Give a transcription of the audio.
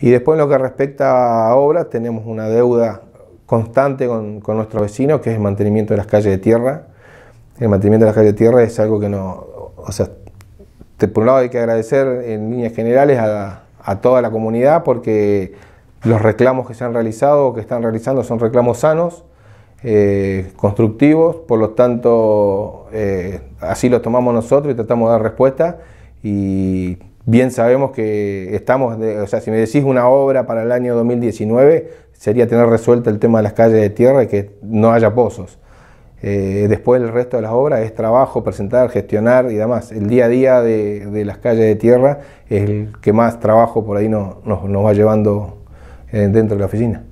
Y después en lo que respecta a obras, tenemos una deuda constante con, con nuestros vecinos, que es el mantenimiento de las calles de tierra. El mantenimiento de las calles de tierra es algo que no, o sea, por un lado hay que agradecer en líneas generales a, toda la comunidad porque los reclamos que se han realizado o que están realizando son reclamos sanos, eh, constructivos, por lo tanto eh, así los tomamos nosotros y tratamos de dar respuesta y Bien sabemos que estamos, o sea, si me decís una obra para el año 2019, sería tener resuelto el tema de las calles de tierra y que no haya pozos. Eh, después el resto de las obras es trabajo, presentar, gestionar y demás. El día a día de, las calles de tierra es el que más trabajo por ahí nos va llevando eh, dentro de la oficina.